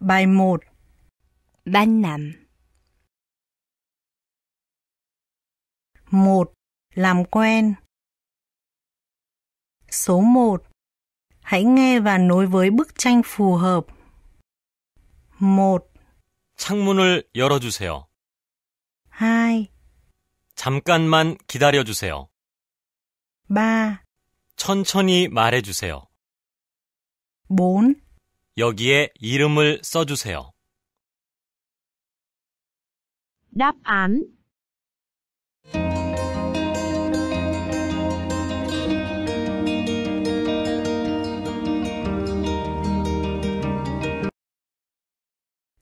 Bài 1 Ban nằm 1. Làm quen Số 1. Hãy nghe và nối với bức tranh phù hợp. 1. 창문을 열어주세요. 2. 잠깐만 기다려주세요. 3. 천천히 말해주세요. 4. 여기에 이름을 써주세요. đáp án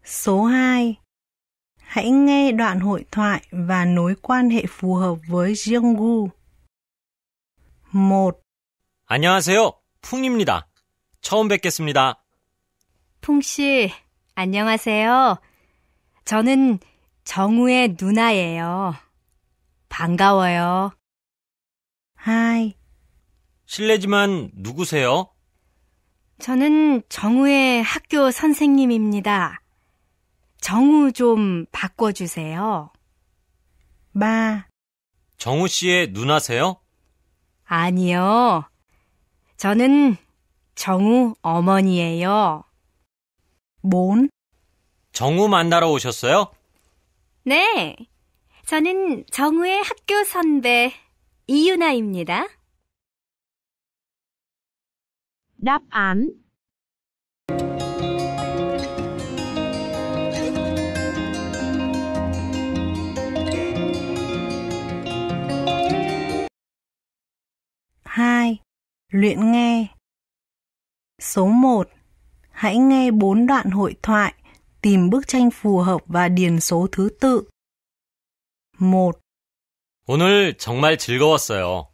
Số 2 Hãy nghe đoạn hội thoại và nối quan hệ phù hợp với Junggu. 1. 안녕하세요. 풍입니다. 처음 뵙겠습니다. 풍씨, 안녕하세요. 저는 정우의 누나예요. 반가워요. 하이. 실례지만 누구세요? 저는 정우의 학교 선생님입니다. 정우 좀 바꿔주세요. 마. 정우 씨의 누나세요? 아니요. 저는 정우 어머니예요. 뭔? 정우 만나러 오셨어요? 네. 저는 정우의 학교 선배 이유나입니다. đáp luyện nghe số 1 hãy nghe bốn đoạn hội thoại, tìm bức tranh phù hợp và điền số thứ tự. 1. 오늘 정말 즐거웠어요.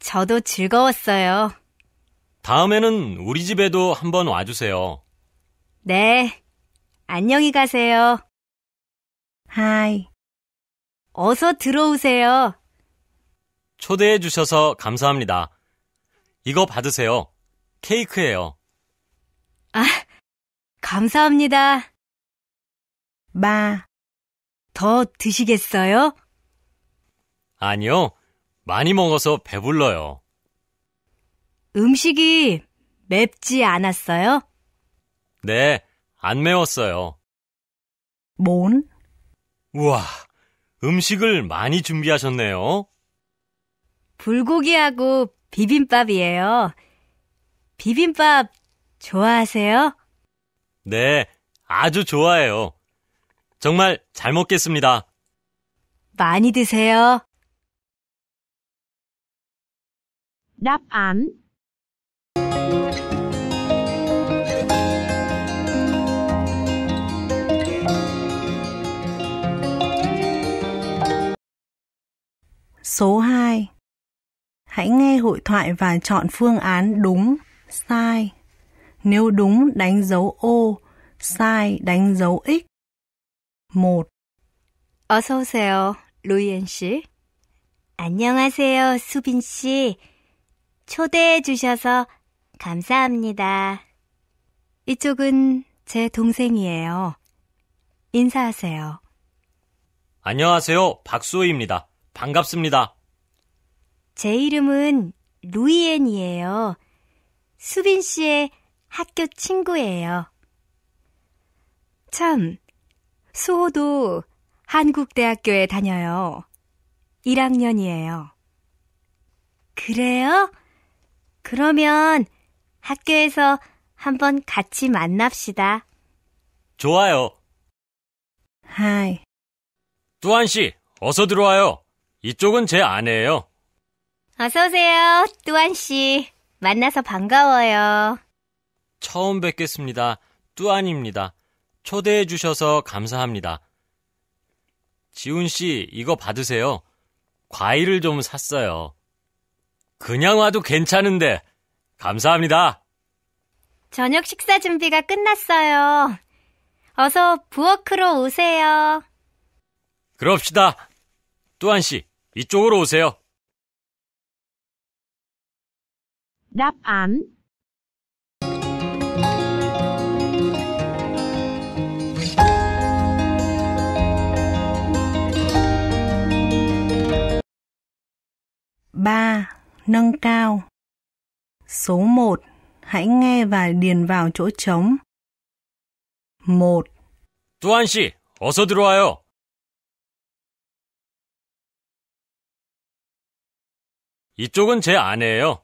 저도 즐거웠어요. 다음에는 우리 집에도 한번 와주세요. 네. 안녕히 가세요. 2. 어서 들어오세요. 초대해 주셔서 감사합니다. 이거 받으세요. 케이크예요. 아, 감사합니다. 마, 더 드시겠어요? 아니요, 많이 먹어서 배불러요. 음식이 맵지 않았어요? 네, 안 매웠어요. 뭔? 우와, 음식을 많이 준비하셨네요. 불고기하고 비빔밥이에요. 비빔밥 좋아하세요? 네, 아주 좋아해요. 정말 잘 먹겠습니다. 많이 드세요. đáp án Số 2 Hãy nghe hội thoại và chọn phương án đúng, sai. Nếu đúng đánh dấu ô, sai đánh dấu x. 1. 어서 오세요, 루이엔 씨. 안녕하세요, 수빈 씨. 초대해 주셔서 감사합니다. 이쪽은 제 동생이에요. 인사하세요. 안녕하세요, 박수호입니다. 반갑습니다. 제 이름은 루이엔이에요. 수빈 씨의 학교 친구예요. 참, 수호도 한국대학교에 다녀요. 1학년이에요. 그래요? 그러면 학교에서 한번 같이 만납시다. 좋아요. 하이. 뚜안 씨, 어서 들어와요. 이쪽은 제 아내예요. 어서 오세요, 뚜안 씨. 만나서 반가워요. 처음 뵙겠습니다. 뚜안입니다. 초대해 주셔서 감사합니다. 지훈 씨, 이거 받으세요. 과일을 좀 샀어요. 그냥 와도 괜찮은데. 감사합니다. 저녁 식사 준비가 끝났어요. 어서 부엌으로 오세요. 그럽시다. 또한 씨, 이쪽으로 오세요. 답안 3. Nâng cao Số 1. Hãy nghe và điền vào chỗ trống. 1. 두한 씨, 어서 들어와요. 이쪽은 제 아내예요.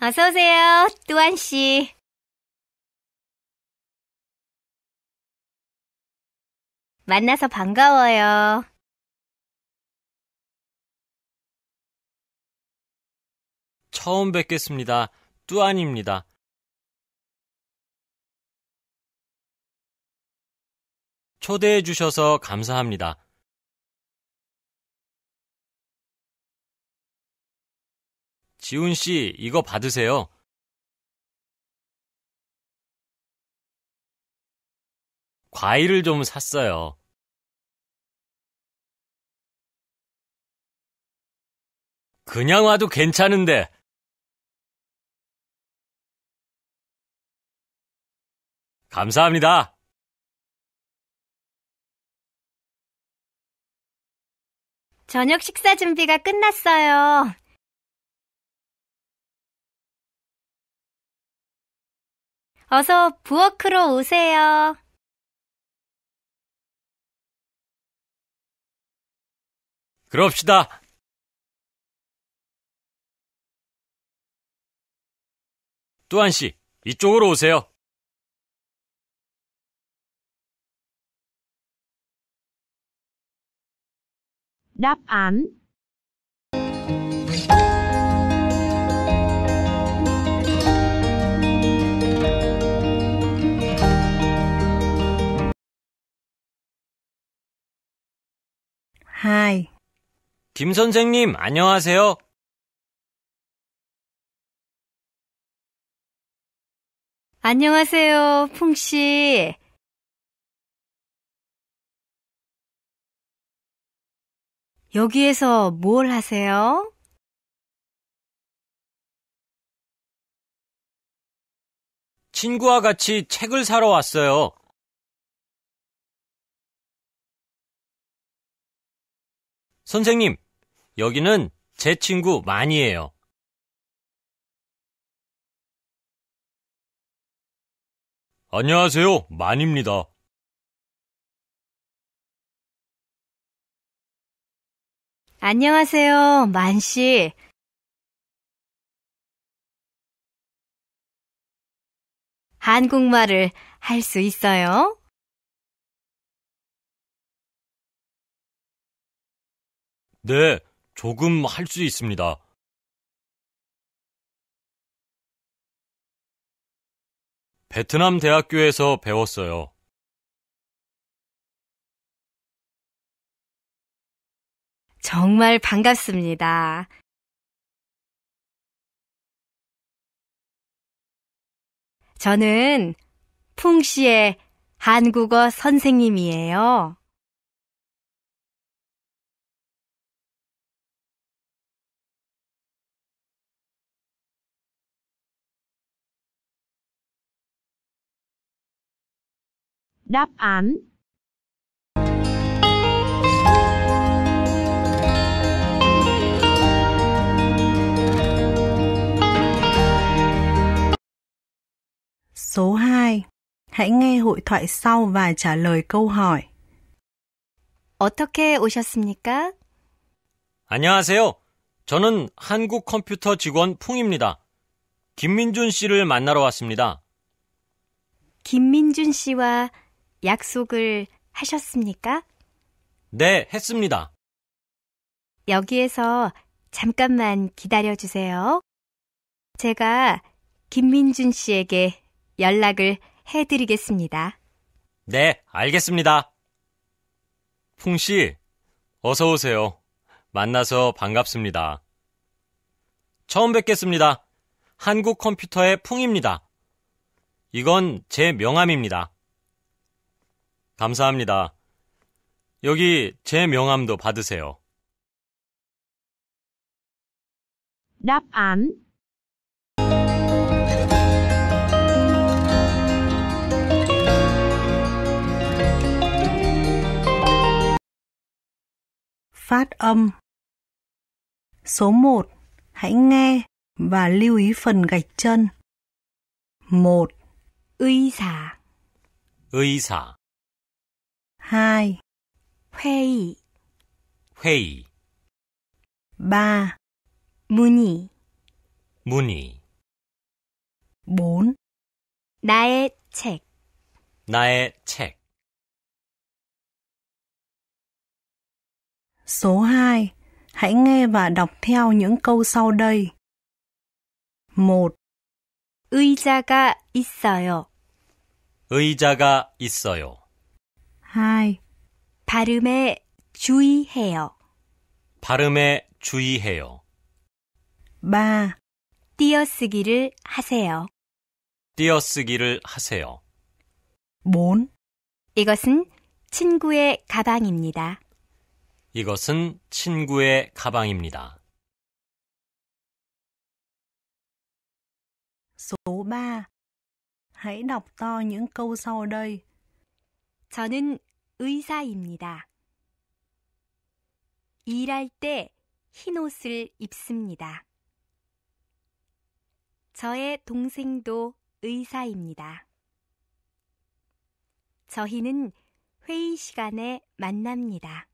어서 오세요, 두한 씨. 만나서 반가워요. 처음 뵙겠습니다. 뚜안입니다. 초대해 주셔서 감사합니다. 지훈 씨, 이거 받으세요. 과일을 좀 샀어요. 그냥 와도 괜찮은데. 감사합니다. 저녁 식사 준비가 끝났어요. 어서 부엌으로 오세요. 그럽시다. 또한 씨, 이쪽으로 오세요. đáp á 김 선생님, 안녕하세요. 안녕하세요, 풍씨. 여기에서 뭘 하세요? 친구와 같이 책을 사러 왔어요. 선생님, 여기는 제 친구 많이에요. 안녕하세요. 만입니다. 안녕하세요. 만 씨. 한국말을 할 수 있어요? 네, 조금 할 수 있습니다. 베트남 대학교에서 배웠어요. 정말 반갑습니다. 저는 풍 씨의 한국어 선생님이에요. Đáp án Số 2. Hãy nghe hội thoại sau và trả lời câu hỏi. 어떻게 오셨습니까? 안녕하세요. 저는 한국 컴퓨터 직원 풍입니다. 김민준 씨를 만나러 왔습니다. 김민준 씨와 약속을 하셨습니까? 네, 했습니다. 여기에서 잠깐만 기다려 주세요. 제가 김민준 씨에게 연락을 해드리겠습니다. 네, 알겠습니다. 풍 씨, 어서 오세요. 만나서 반갑습니다. 처음 뵙겠습니다. 한국 컴퓨터의 풍입니다. 이건 제 명함입니다. 감사합니다. 여기 제 명함도 받으세요. đáp án phát âm số 1 hãy nghe và lưu ý phần gạch chân 1 의사 의사 2.회 의 회의 3. 문의 문의 4. 나의 책 나의 책 Số 2. Hãy nghe và đọc theo những câu sau đây. 1. 의자가 있어요. 의자가 있어요. 2. 발음에 주의해요. 발음에 주의해요. 마. 띄어쓰기를 하세요. 띄어쓰기를 하세요. 몬. 이것은 친구의 가방입니다. 이것은 친구의 가방입니다. Số Hãy đọc to những câu sau đây. 저는 의사입니다. 일할 때 흰 옷을 입습니다. 저의 동생도 의사입니다. 저희는 회의 시간에 만납니다.